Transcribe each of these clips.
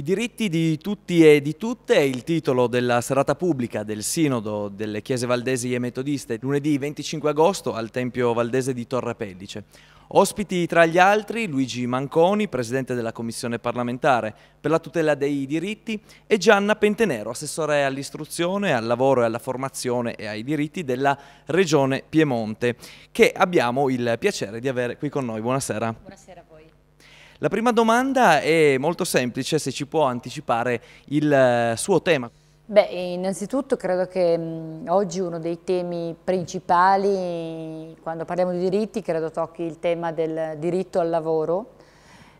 I diritti di tutti e di tutte è il titolo della serata pubblica del Sinodo delle Chiese Valdesi e Metodiste lunedì 25 agosto al Tempio Valdese di Torre Pellice. Ospiti tra gli altri Luigi Manconi, presidente della Commissione parlamentare per la tutela dei diritti, e Gianna Pentenero, assessore all'istruzione, al lavoro e alla formazione e ai diritti della Regione Piemonte, che abbiamo il piacere di avere qui con noi. Buonasera. Buonasera. La prima domanda è molto semplice, se ci può anticipare il eh, suo tema. Beh, innanzitutto credo che mm, oggi uno dei temi principali, quando parliamo di diritti, credo tocchi il tema del diritto al lavoro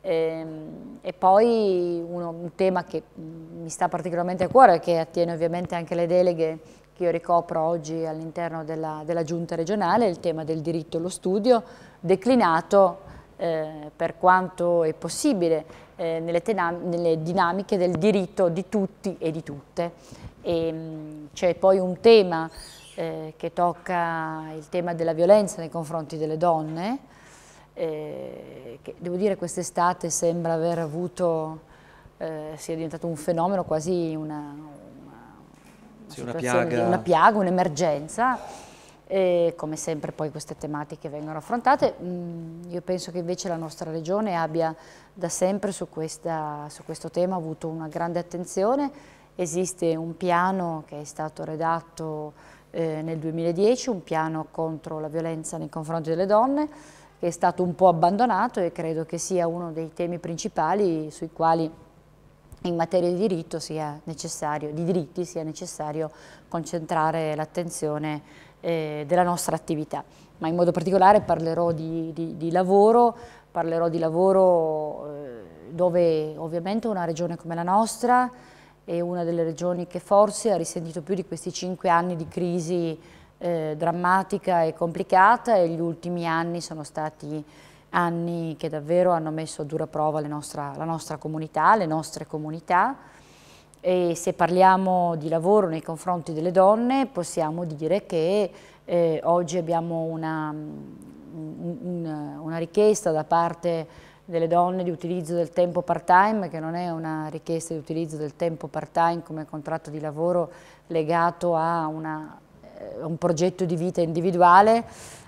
ehm, e poi uno, un tema che mm, mi sta particolarmente a cuore, che attiene ovviamente anche le deleghe che io ricopro oggi all'interno della, della giunta regionale, è il tema del diritto allo studio, declinato eh, per quanto è possibile eh, nelle, nelle, dinamiche del diritto di tutti e di tutte. Ehm, c'è poi un tema eh, che tocca il tema della violenza nei confronti delle donne, eh, che devo dire quest'estate sembra aver avuto, eh, sia diventato un fenomeno, quasi una, una, una, sì, una piaga, un'emergenza. E come sempre poi queste tematiche vengono affrontate. Mm, io penso che invece la nostra regione abbia da sempre su, questa, su questo tema avuto una grande attenzione. Esiste un piano che è stato redatto eh, nel 2010, un piano contro la violenza nei confronti delle donne, che è stato un po' abbandonato e credo che sia uno dei temi principali sui quali in materia di, diritto sia necessario, di diritti sia necessario concentrare l'attenzione eh, della nostra attività. Ma in modo particolare parlerò di, di, di lavoro, parlerò di lavoro eh, dove ovviamente una regione come la nostra è una delle regioni che forse ha risentito più di questi cinque anni di crisi eh, drammatica e complicata e gli ultimi anni sono stati anni che davvero hanno messo a dura prova nostra, la nostra comunità, le nostre comunità e se parliamo di lavoro nei confronti delle donne possiamo dire che eh, oggi abbiamo una, un, una, richiesta da parte delle donne di utilizzo del tempo part-time, che non è una richiesta di utilizzo del tempo part-time come contratto di lavoro legato a una, eh, un progetto di vita individuale,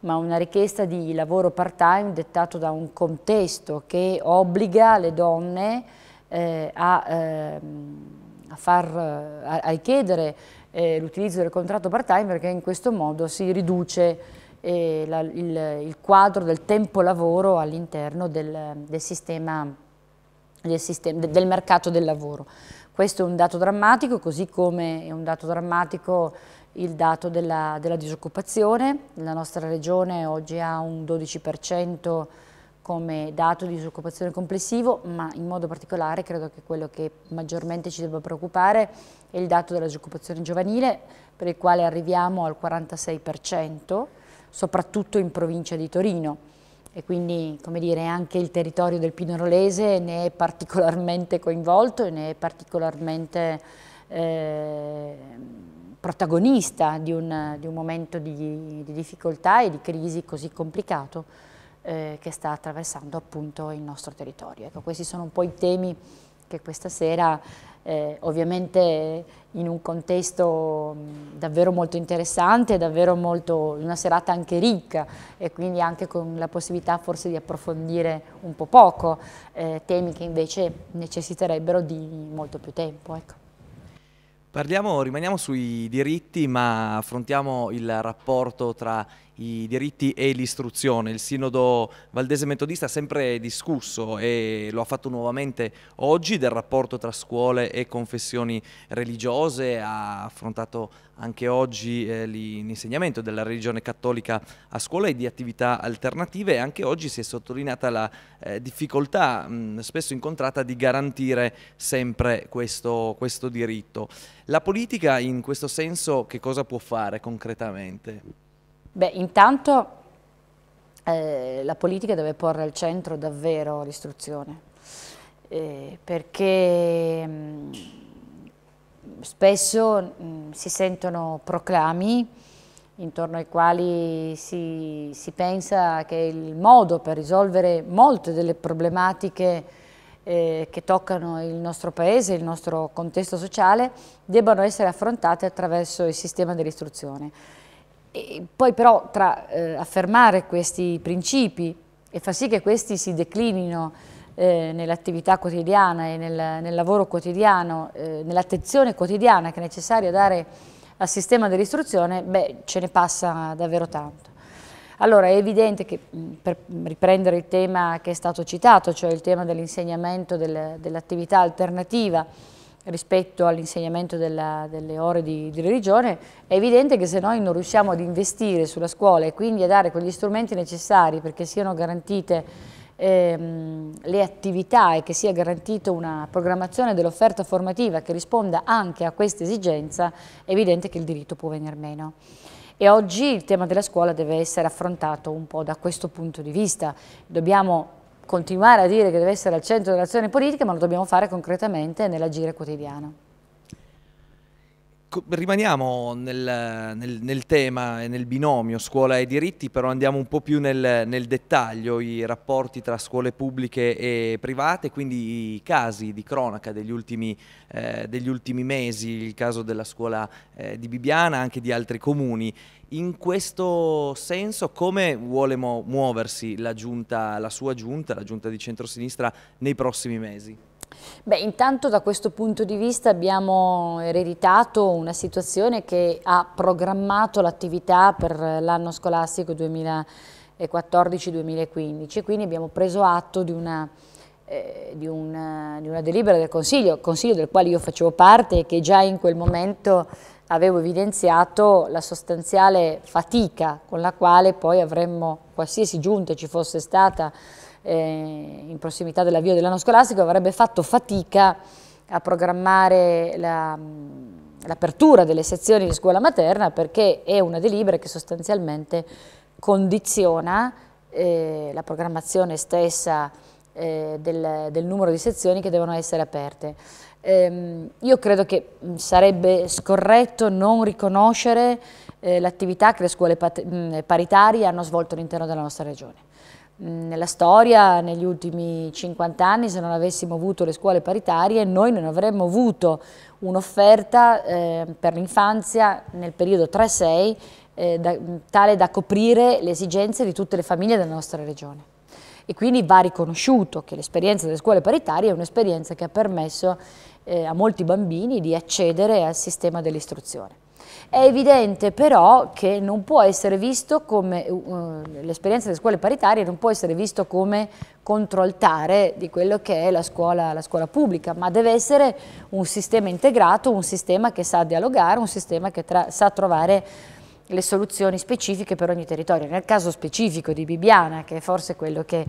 ma una richiesta di lavoro part-time dettato da un contesto che obbliga le donne eh, a... Ehm, a, far, a, a richiedere eh, l'utilizzo del contratto part-time perché in questo modo si riduce eh, la, il, il, quadro del tempo lavoro all'interno del, del, sistema, del, sistema del mercato del lavoro. Questo è un dato drammatico, così come è un dato drammatico il dato della, della disoccupazione. La nostra regione oggi ha un 12% come dato di disoccupazione complessivo, ma in modo particolare credo che quello che maggiormente ci debba preoccupare è il dato della disoccupazione giovanile, per il quale arriviamo al 46%, soprattutto in provincia di Torino. E quindi, come dire, anche il territorio del Pinorolese ne è particolarmente coinvolto e ne è particolarmente eh, protagonista di un, di un momento di, di difficoltà e di crisi così complicato eh, che sta attraversando appunto il nostro territorio. Ecco, questi sono un po' i temi che questa sera eh, ovviamente in un contesto davvero molto interessante, davvero molto, una serata anche ricca e quindi anche con la possibilità forse di approfondire un po' poco eh, temi che invece necessiterebbero di molto più tempo. Ecco. Parliamo, rimaniamo sui diritti, ma affrontiamo il rapporto tra i diritti e l'istruzione. Il Sinodo Valdese Metodista ha sempre discusso e lo ha fatto nuovamente oggi del rapporto tra scuole e confessioni religiose, ha affrontato anche oggi eh, l'insegnamento della religione cattolica a scuola e di attività alternative e anche oggi si è sottolineata la eh, difficoltà mh, spesso incontrata di garantire sempre questo, questo diritto. La politica in questo senso che cosa può fare concretamente? Beh, intanto eh, la politica deve porre al centro davvero l'istruzione, eh, perché mh, mm, spesso mh, mm, si sentono proclami intorno ai quali si, si, pensa che il modo per risolvere molte delle problematiche eh, che toccano il nostro paese, il nostro contesto sociale, debbano essere affrontate attraverso il sistema dell'istruzione. Poi però tra eh, affermare questi principi e far sì che questi si declinino eh, nell'attività quotidiana e nel, nel lavoro quotidiano, eh, nell'attenzione quotidiana che è necessaria dare al sistema dell'istruzione, beh, ce ne passa davvero tanto. Allora è evidente che mm, per riprendere il tema che è stato citato, cioè il tema dell'insegnamento dell'attività alternativa rispetto all'insegnamento delle ore di, di religione, è evidente che se noi non riusciamo ad investire sulla scuola e quindi a dare quegli strumenti necessari perché siano garantite Ehm, le attività e che sia garantita una programmazione dell'offerta formativa che risponda anche a questa esigenza, è evidente che il diritto può venir meno e oggi il tema della scuola deve essere affrontato un po' da questo punto di vista. Dobbiamo continuare a dire che deve essere al centro dell'azione politica, ma lo dobbiamo fare concretamente nell'agire quotidiano rimaniamo nel, nel, nel, tema e nel binomio scuola e diritti, però andiamo un po' più nel, nel, dettaglio, i rapporti tra scuole pubbliche e private, quindi i casi di cronaca degli ultimi, eh, degli ultimi mesi, il caso della scuola eh, di Bibiana, anche di altri comuni. In questo senso come vuole muoversi la, giunta, la sua giunta, la giunta di centrosinistra, nei prossimi mesi? Beh, intanto da questo punto di vista abbiamo ereditato una situazione che ha programmato l'attività per l'anno scolastico 2014-2015, quindi abbiamo preso atto di una, eh, di, una, di una, delibera del Consiglio, Consiglio del quale io facevo parte e che già in quel momento avevo evidenziato la sostanziale fatica con la quale poi avremmo, qualsiasi giunta ci fosse stata, eh, in prossimità dell'avvio dell'anno scolastico, avrebbe fatto fatica a programmare la mm, l'apertura delle sezioni di scuola materna perché è una delibera che sostanzialmente condiziona eh, la programmazione stessa eh, del, del, numero di sezioni che devono essere aperte. Ehm, io credo che mm, sarebbe scorretto non riconoscere eh, l'attività che le scuole mm, paritarie hanno svolto all'interno della nostra regione. Mm, nella storia, negli ultimi 50 anni, se non avessimo avuto le scuole paritarie, noi non avremmo avuto un'offerta eh, per l'infanzia nel periodo 3-6 eh, da, mm, tale da coprire le esigenze di tutte le famiglie della nostra regione. E quindi va riconosciuto che l'esperienza delle scuole paritarie è un'esperienza che ha permesso eh, a molti bambini di accedere al sistema dell'istruzione. È evidente però che non può essere visto come, uh, l'esperienza delle scuole paritarie non può essere visto come controaltare di quello che è la scuola, la scuola pubblica, ma deve essere un sistema integrato, un sistema che sa dialogare, un sistema che tra, sa trovare le soluzioni specifiche per ogni territorio. Nel caso specifico di Bibiana, che è forse quello che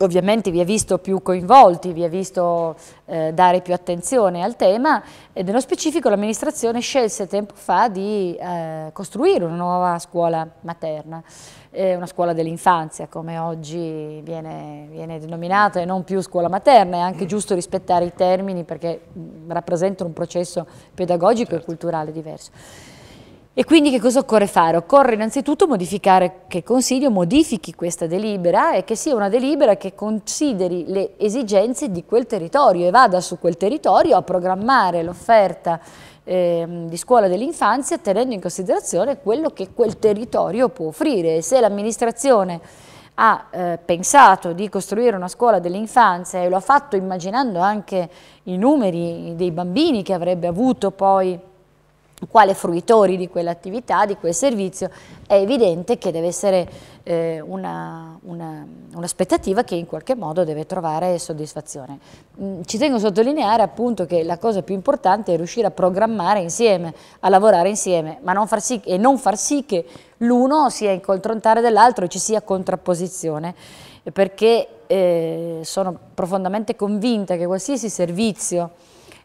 ovviamente vi ha visto più coinvolti, vi ha visto eh, dare più attenzione al tema e nello specifico l'amministrazione scelse tempo fa di eh, costruire una nuova scuola materna, eh, una scuola dell'infanzia come oggi viene, viene, denominata e non più scuola materna, è anche giusto rispettare i termini perché mh, mm, rappresentano un processo pedagogico certo. e culturale diverso. E quindi che cosa occorre fare? Occorre innanzitutto modificare, che il consiglio modifichi questa delibera e che sia una delibera che consideri le esigenze di quel territorio e vada su quel territorio a programmare l'offerta eh, di scuola dell'infanzia tenendo in considerazione quello che quel territorio può offrire. se l'amministrazione ha eh, pensato di costruire una scuola dell'infanzia e lo ha fatto immaginando anche i numeri dei bambini che avrebbe avuto poi quale fruitori di quell'attività, di quel servizio, è evidente che deve essere eh, un'aspettativa una, un che in qualche modo deve trovare soddisfazione. Mm, ci tengo a sottolineare appunto che la cosa più importante è riuscire a programmare insieme, a lavorare insieme, ma non far sì, e non far sì che l'uno sia in controntare dell'altro e ci sia contrapposizione, perché eh, sono profondamente convinta che qualsiasi servizio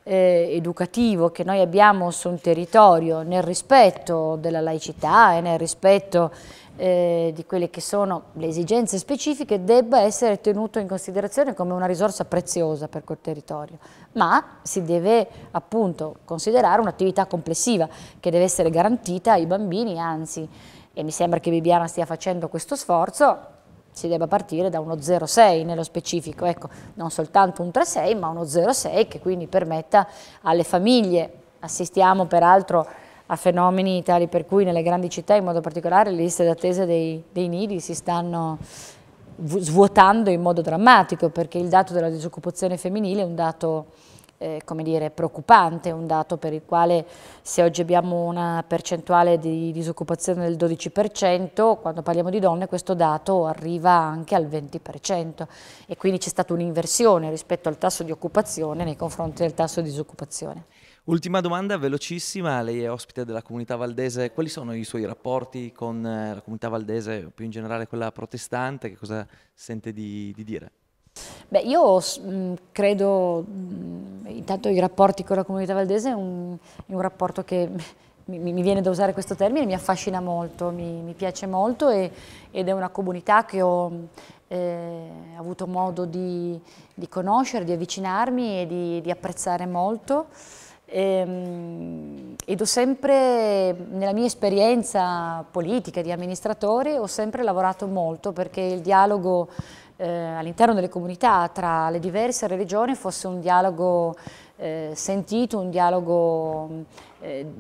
eh, educativo che noi abbiamo su un territorio nel rispetto della laicità e nel rispetto eh, di quelle che sono le esigenze specifiche debba essere tenuto in considerazione come una risorsa preziosa per quel territorio, ma si deve appunto considerare un'attività complessiva che deve essere garantita ai bambini, anzi, e mi sembra che Bibiana stia facendo questo sforzo, si debba partire da uno 0,6 nello specifico, ecco, non soltanto un 3,6 ma uno 0,6 che quindi permetta alle famiglie, assistiamo peraltro a fenomeni tali per cui nelle grandi città, in modo particolare, le liste d'attesa dei, dei nidi si stanno svuotando in modo drammatico perché il dato della disoccupazione femminile è un dato eh, come dire, preoccupante, un dato per il quale se oggi abbiamo una percentuale di disoccupazione del 12%, quando parliamo di donne questo dato arriva anche al 20% e quindi c'è stata un'inversione rispetto al tasso di occupazione nei confronti del tasso di disoccupazione. Ultima domanda, velocissima, lei è ospite della comunità valdese, quali sono i suoi rapporti con eh, la comunità valdese, più in generale quella protestante, che cosa sente di, di dire? Beh, io mh, mm, credo, mh, mm, intanto i rapporti con la comunità valdese è un, è un rapporto che mi, mi, viene da usare questo termine, mi affascina molto, mi, mi piace molto e, ed è una comunità che ho mm, eh, avuto modo di, di, conoscere, di avvicinarmi e di, di apprezzare molto. Ehm, ed ho sempre, nella mia esperienza politica di amministratore, ho sempre lavorato molto perché il dialogo eh, all'interno delle comunità tra le diverse religioni fosse un dialogo eh, sentito, un dialogo mm, eh,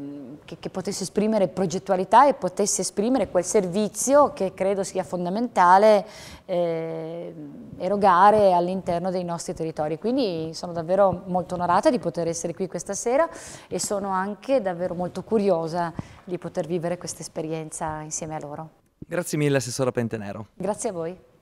che, che, potesse esprimere progettualità e potesse esprimere quel servizio che credo sia fondamentale eh, erogare all'interno dei nostri territori. Quindi sono davvero molto onorata di poter essere qui questa sera e sono anche davvero molto curiosa di poter vivere questa esperienza insieme a loro. Grazie mille Assessora Pentenero. Grazie a voi.